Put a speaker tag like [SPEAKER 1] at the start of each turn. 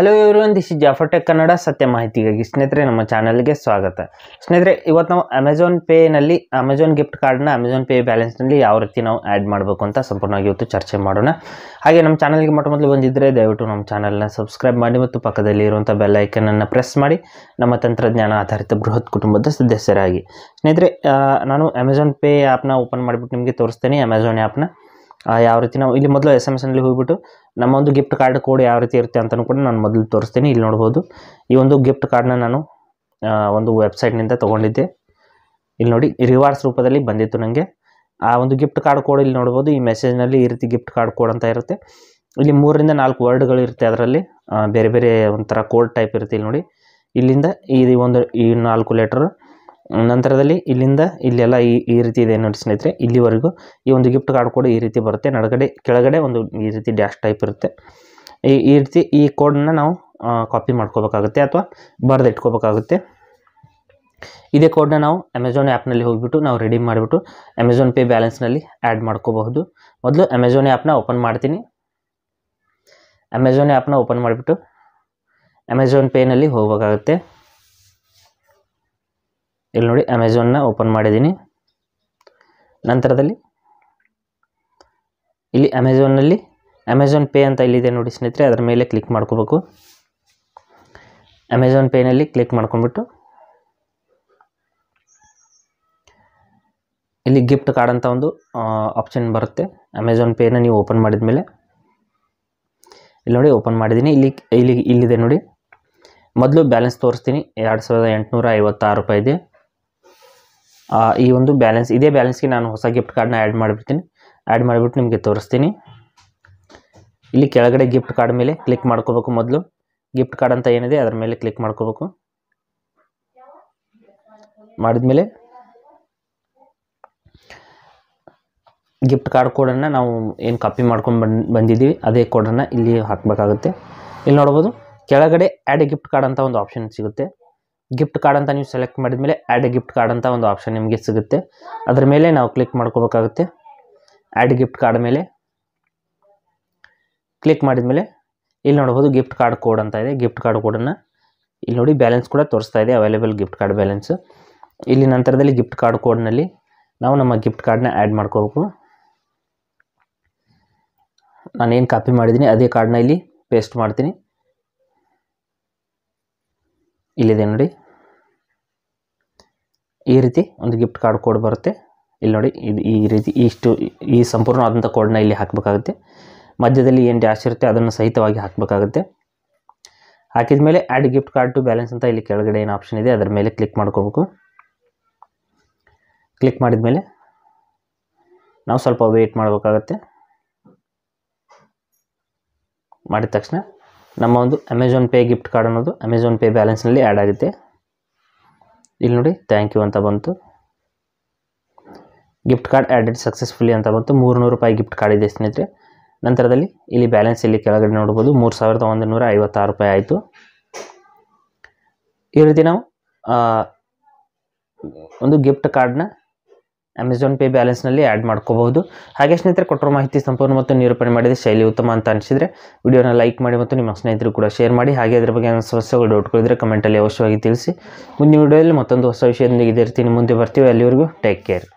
[SPEAKER 1] hello ಇವರು ಒಂದು is ಜಾಫರ್ಟೆಕ್ Kannada ಸತ್ಯ ಮಾಹಿತಿಗಾಗಿ ಸ್ನೇಹಿತರೆ ನಮ್ಮ ಚಾನಲ್ಗೆ ಸ್ವಾಗತ ಸ್ನೇಹಿತರೆ ಇವತ್ತು ನಾವು ಅಮೆಝಾನ್ ಪೇನಲ್ಲಿ ಅಮೆಝಾನ್ ಗಿಫ್ಟ್ ಕಾರ್ಡ್ನ ಅಮೆಝಾನ್ ಪೇ ಬ್ಯಾಲೆನ್ಸ್ನಲ್ಲಿ ಯಾವ ರೀತಿ ನಾವು ಆ್ಯಡ್ ಮಾಡಬೇಕು ಅಂತ ಸಂಪೂರ್ಣವಾಗಿ ಇವತ್ತು ಚರ್ಚೆ ಮಾಡೋಣ ಹಾಗೆ ನಮ್ಮ ಚಾನಲ್ಗೆ ಮೊಟ್ಟ ಮೊದಲು ಬಂದಿದ್ದರೆ ದಯವಿಟ್ಟು ನಮ್ಮ ಚಾನಲ್ನ ಸಬ್ಸ್ಕ್ರೈಬ್ ಮಾಡಿ ಮತ್ತು ಪಕ್ಕದಲ್ಲಿ ಇರುವಂಥ ಬೆಲ್ಲೈಕನನ್ನು ಪ್ರೆಸ್ ಮಾಡಿ ನಮ್ಮ ತಂತ್ರಜ್ಞಾನ ಆಧಾರಿತ ಬೃಹತ್ ಕುಟುಂಬದ ಸದಸ್ಯರಾಗಿ ಸ್ನೇಹಿತರೆ ನಾನು ಅಮೆಝಾನ್ ಪೇ ಆ್ಯಪ್ನ ಓಪನ್ ಮಾಡಿಬಿಟ್ಟು ನಿಮಗೆ ತೋರಿಸ್ತೇನೆ ಅಮೆಝಾನ್ ಆ್ಯಪ್ನ ಯಾವ ರೀತಿ ನಾವು ಇಲ್ಲಿ ಮೊದಲು ಎಸ್ ಎಮ್ ಎಸ್ನಲ್ಲಿ ಹೋಗ್ಬಿಟ್ಟು ನಮ್ಮ ಒಂದು ಗಿಫ್ಟ್ ಕಾರ್ಡ್ ಕೋಡ್ ಯಾವ ರೀತಿ ಇರುತ್ತೆ ಅಂತಲೂ ಕೂಡ ನಾನು ಮೊದಲು ತೋರಿಸ್ತೀನಿ ಇಲ್ಲಿ ನೋಡ್ಬೋದು ಈ ಒಂದು ಗಿಫ್ಟ್ ಕಾರ್ಡ್ನ ನಾನು ಒಂದು ವೆಬ್ಸೈಟ್ನಿಂದ ತೊಗೊಂಡಿದ್ದೆ ಇಲ್ಲಿ ನೋಡಿ ರಿವಾರ್ಡ್ಸ್ ರೂಪದಲ್ಲಿ ಬಂದಿತ್ತು ನನಗೆ ಆ ಒಂದು ಗಿಫ್ಟ್ ಕಾರ್ಡ್ ಕೋಡ್ ಇಲ್ಲಿ ನೋಡ್ಬೋದು ಈ ಮೆಸೇಜ್ನಲ್ಲಿ ಈ ರೀತಿ ಗಿಫ್ಟ್ ಕಾರ್ಡ್ ಕೋಡ್ ಅಂತ ಇರುತ್ತೆ ಇಲ್ಲಿ ಮೂರರಿಂದ ನಾಲ್ಕು ವರ್ಡ್ಗಳು ಇರುತ್ತೆ ಅದರಲ್ಲಿ ಬೇರೆ ಬೇರೆ ಒಂಥರ ಕೋಡ್ ಟೈಪ್ ಇರುತ್ತೆ ಇಲ್ಲಿ ನೋಡಿ ಇಲ್ಲಿಂದ ಈ ಒಂದು ಈ ನಾಲ್ಕು ಲೆಟ್ರ್ ನಂತರದಲ್ಲಿ ಇಲ್ಲಿಂದ ಇಲ್ಲೆಲ್ಲ ಈ ಈ ರೀತಿ ಇದೆ ನೋಡಿ ಸ್ನೇಹಿತರೆ ಇಲ್ಲಿವರೆಗೂ ಈ ಒಂದು ಗಿಫ್ಟ್ ಕಾರ್ಡ್ ಕೂಡ ಈ ರೀತಿ ಬರುತ್ತೆ ನಡಗಡೆ ಕೆಳಗಡೆ ಒಂದು ಈ ರೀತಿ ಡ್ಯಾಶ್ ಟೈಪ್ ಇರುತ್ತೆ ಈ ಈ ರೀತಿ ಈ ಕೋಡನ್ನ ನಾವು ಕಾಪಿ ಮಾಡ್ಕೋಬೇಕಾಗುತ್ತೆ ಅಥವಾ ಬರೆದು ಇಟ್ಕೋಬೇಕಾಗುತ್ತೆ ಇದೇ ಕೋಡನ್ನ ನಾವು ಅಮೆಝಾನ್ ಆ್ಯಪ್ನಲ್ಲಿ ಹೋಗಿಬಿಟ್ಟು ನಾವು ರೆಡಿ ಮಾಡಿಬಿಟ್ಟು ಅಮೆಝಾನ್ ಪೇ ಬ್ಯಾಲೆನ್ಸ್ನಲ್ಲಿ ಆ್ಯಡ್ ಮಾಡ್ಕೋಬಹುದು ಮೊದಲು ಅಮೆಝಾನ್ ಆ್ಯಪ್ನ ಓಪನ್ ಮಾಡ್ತೀನಿ ಅಮೆಝಾನ್ ಆ್ಯಪ್ನ ಓಪನ್ ಮಾಡಿಬಿಟ್ಟು ಅಮೆಝಾನ್ ಪೇನಲ್ಲಿ ಹೋಗಬೇಕಾಗುತ್ತೆ ಇಲ್ಲಿ ನೋಡಿ ಅಮೆಝಾನ್ನ ಓಪನ್ ಮಾಡಿದ್ದೀನಿ ನಂತರದಲ್ಲಿ ಇಲ್ಲಿ ಅಮೆಝಾನಲ್ಲಿ ಅಮೆಝಾನ್ ಪೇ ಅಂತ ಇಲ್ಲಿದೆ ನೋಡಿ ಸ್ನೇಹಿತರೆ ಅದರ ಮೇಲೆ ಕ್ಲಿಕ್ ಮಾಡ್ಕೋಬೇಕು ಅಮೆಝಾನ್ ಪೇನಲ್ಲಿ ಕ್ಲಿಕ್ ಮಾಡ್ಕೊಂಡ್ಬಿಟ್ಟು ಇಲ್ಲಿ ಗಿಫ್ಟ್ ಕಾರ್ಡ್ ಅಂತ ಒಂದು ಆಪ್ಷನ್ ಬರುತ್ತೆ ಅಮೆಝಾನ್ ಪೇನ ನೀವು ಓಪನ್ ಮಾಡಿದ ಮೇಲೆ ಇಲ್ಲಿ ನೋಡಿ ಓಪನ್ ಮಾಡಿದ್ದೀನಿ ಇಲ್ಲಿ ಇಲ್ಲಿ ಇಲ್ಲಿದೆ ನೋಡಿ ಮೊದಲು ಬ್ಯಾಲೆನ್ಸ್ ತೋರಿಸ್ತೀನಿ ಎರಡು ಸಾವಿರದ ಎಂಟುನೂರ ಐವತ್ತಾರು ರೂಪಾಯಿ ಇದೆ ಈ ಒಂದು ಬ್ಯಾಲೆನ್ಸ್ ಇದೇ ಬ್ಯಾಲೆನ್ಸ್ಗೆ ನಾನು ಹೊಸ ಗಿಫ್ಟ್ ಕಾರ್ಡ್ನ ಆ್ಯಡ್ ಮಾಡಿಬಿಡ್ತೀನಿ ಆ್ಯಡ್ ಮಾಡಿಬಿಟ್ಟು ನಿಮಗೆ ತೋರಿಸ್ತೀನಿ ಇಲ್ಲಿ ಕೆಳಗಡೆ ಗಿಫ್ಟ್ ಕಾರ್ಡ್ ಮೇಲೆ ಕ್ಲಿಕ್ ಮಾಡ್ಕೋಬೇಕು ಮೊದಲು ಗಿಫ್ಟ್ ಕಾರ್ಡ್ ಅಂತ ಏನಿದೆ ಅದರ ಮೇಲೆ ಕ್ಲಿಕ್ ಮಾಡ್ಕೋಬೇಕು ಮಾಡಿದ್ಮೇಲೆ ಗಿಫ್ಟ್ ಕಾರ್ಡ್ ಕೋಡನ್ನು ನಾವು ಏನು ಕಾಪಿ ಮಾಡ್ಕೊಂಡು ಬಂದು ಬಂದಿದ್ದೀವಿ ಅದೇ ಕೋಡನ್ನು ಇಲ್ಲಿ ಹಾಕಬೇಕಾಗುತ್ತೆ ಇಲ್ಲಿ ನೋಡ್ಬೋದು ಕೆಳಗಡೆ ಆ್ಯಡ್ ಗಿಫ್ಟ್ ಕಾರ್ಡ್ ಅಂತ ಒಂದು ಆಪ್ಷನ್ ಸಿಗುತ್ತೆ ಗಿಫ್ಟ್ ಕಾರ್ಡ್ ಅಂತ ನೀವು ಸೆಲೆಕ್ಟ್ ಮಾಡಿದ ಮೇಲೆ ಆ್ಯಡ್ ಗಿಫ್ಟ್ ಕಾರ್ಡ್ ಅಂತ ಒಂದು ಆಪ್ಷನ್ ನಿಮಗೆ ಸಿಗುತ್ತೆ ಅದರ ಮೇಲೆ ನಾವು ಕ್ಲಿಕ್ ಮಾಡ್ಕೋಬೇಕಾಗುತ್ತೆ ಆ್ಯಡ್ ಗಿಫ್ಟ್ ಕಾರ್ಡ್ ಮೇಲೆ ಕ್ಲಿಕ್ ಮಾಡಿದ ಮೇಲೆ ಇಲ್ಲಿ ನೋಡ್ಬೋದು ಗಿಫ್ಟ್ ಕಾರ್ಡ್ ಕೋಡ್ ಅಂತ ಇದೆ ಗಿಫ್ಟ್ ಕಾರ್ಡ್ ಕೋಡನ್ನು ಇಲ್ಲಿ ನೋಡಿ ಬ್ಯಾಲೆನ್ಸ್ ಕೂಡ ತೋರಿಸ್ತಾ ಇದೆ ಅವೈಲೇಬಲ್ ಗಿಫ್ಟ್ ಕಾರ್ಡ್ ಬ್ಯಾಲೆನ್ಸ್ ಇಲ್ಲಿ ನಂತರದಲ್ಲಿ ಗಿಫ್ಟ್ ಕಾರ್ಡ್ ಕೋಡ್ನಲ್ಲಿ ನಾವು ನಮ್ಮ ಗಿಫ್ಟ್ ಕಾರ್ಡ್ನ ಆ್ಯಡ್ ಮಾಡ್ಕೋಬೇಕು ನಾನೇನು ಕಾಪಿ ಮಾಡಿದ್ದೀನಿ ಅದೇ ಕಾರ್ಡ್ನ ಇಲ್ಲಿ ಪೇಸ್ಟ್ ಮಾಡ್ತೀನಿ ಇಲ್ಲಿದೆ ನೋಡಿ ಈ ರೀತಿ ಒಂದು ಗಿಫ್ಟ್ ಕಾರ್ಡ್ ಕೋಡ್ ಬರುತ್ತೆ ಇಲ್ಲಿ ನೋಡಿ ಇದು ಈ ರೀತಿ ಇಷ್ಟು ಈ ಸಂಪೂರ್ಣವಾದಂಥ ಕೋಡನ್ನ ಇಲ್ಲಿ ಹಾಕಬೇಕಾಗುತ್ತೆ ಮಧ್ಯದಲ್ಲಿ ಏನು ಡ್ಯಾಶ್ ಇರುತ್ತೆ ಅದನ್ನು ಸಹಿತವಾಗಿ ಹಾಕಬೇಕಾಗುತ್ತೆ ಹಾಕಿದ ಮೇಲೆ add gift card to balance ಅಂತ ಇಲ್ಲಿ ಕೆಳಗಡೆ ಏನು ಆಪ್ಷನ್ ಇದೆ ಅದರ ಮೇಲೆ ಕ್ಲಿಕ್ ಮಾಡ್ಕೋಬೇಕು ಕ್ಲಿಕ್ ಮಾಡಿದ ಮೇಲೆ ನಾವು ಸ್ವಲ್ಪ ವೆಯ್ಟ್ ಮಾಡಬೇಕಾಗತ್ತೆ ಮಾಡಿದ ತಕ್ಷಣ ನಮ್ಮ ಒಂದು ಅಮೆಝಾನ್ ಪೇ ಗಿಫ್ಟ್ ಕಾರ್ಡ್ ಅನ್ನೋದು ಅಮೆಝಾನ್ ಪೇ ಬ್ಯಾಲೆನ್ಸ್ನಲ್ಲಿ ಆ್ಯಡ್ ಆಗುತ್ತೆ ಇಲ್ಲಿ ನೋಡಿ ಥ್ಯಾಂಕ್ ಯು ಅಂತ ಬಂತು ಗಿಫ್ಟ್ ಕಾರ್ಡ್ ಆ್ಯಡೆಡ್ ಸಕ್ಸಸ್ಫುಲಿ ಅಂತ ಬಂತು ಮೂರುನೂರು ರೂಪಾಯಿ ಗಿಫ್ಟ್ ಕಾರ್ಡ್ ಇದೆ ಸ್ನೇಹಿತರೆ ನಂತರದಲ್ಲಿ ಇಲ್ಲಿ ಬ್ಯಾಲೆನ್ಸ್ ಇಲ್ಲಿ ಕೆಳಗಡೆ ನೋಡ್ಬೋದು ಮೂರು ಸಾವಿರದ ಒಂದು ನೂರ ಐವತ್ತಾರು ರೂಪಾಯಿ ಆಯಿತು ಈ ರೀತಿ ನಾವು ಒಂದು ಗಿಫ್ಟ್ ಕಾರ್ಡ್ನ ಅಮೆಝಾನ್ ಪೇ ಬ್ಯಾಲೆನ್ಸ್ನಲ್ಲಿ ಆ್ಯಡ್ ಮಾಡ್ಕೋಬಹುದು ಹಾಗೆ ಸ್ನೇಹಿತರೆ ಕೊಟ್ಟಿರೋ ಮಾಹಿತಿ ಸಂಪೂರ್ಣ ಮತ್ತು ನಿರೂಪಣೆ ಮಾಡಿದ ಶೈಲಿ ಉತ್ತಮ ಅಂತ ಅನಿಸಿದರೆ ವಿಡಿಯೋನ ಲೈಕ್ ಮಾಡಿ ಮತ್ತು ನಿಮ್ಮ ಸ್ನೇಹಿತರು ಕೂಡ ಶೇರ್ ಮಾಡಿ ಹಾಗೆ ಅದರ ಬಗ್ಗೆ ಏನೋ ಸಮಸ್ಯೆಗಳು ಡೌಟ್ಗಳಿದ್ರೆ ಕಮೆಂಟಲ್ಲಿ ಅವಶ್ಯವಾಗಿ ತಿಳಿಸಿ ಮುಂದಿನ ವಿಡಿಯೋದಲ್ಲಿ ಮತ್ತೊಂದು ಹೊಸ ವಿಷಯದೊಂದಿಗೆ ಇದೇ ರೀತಿ ಮುಂದೆ ಬರ್ತೀವಿ ಅಲ್ಲಿವರೆಗೂ ಟೇಕ್ ಕೇರ್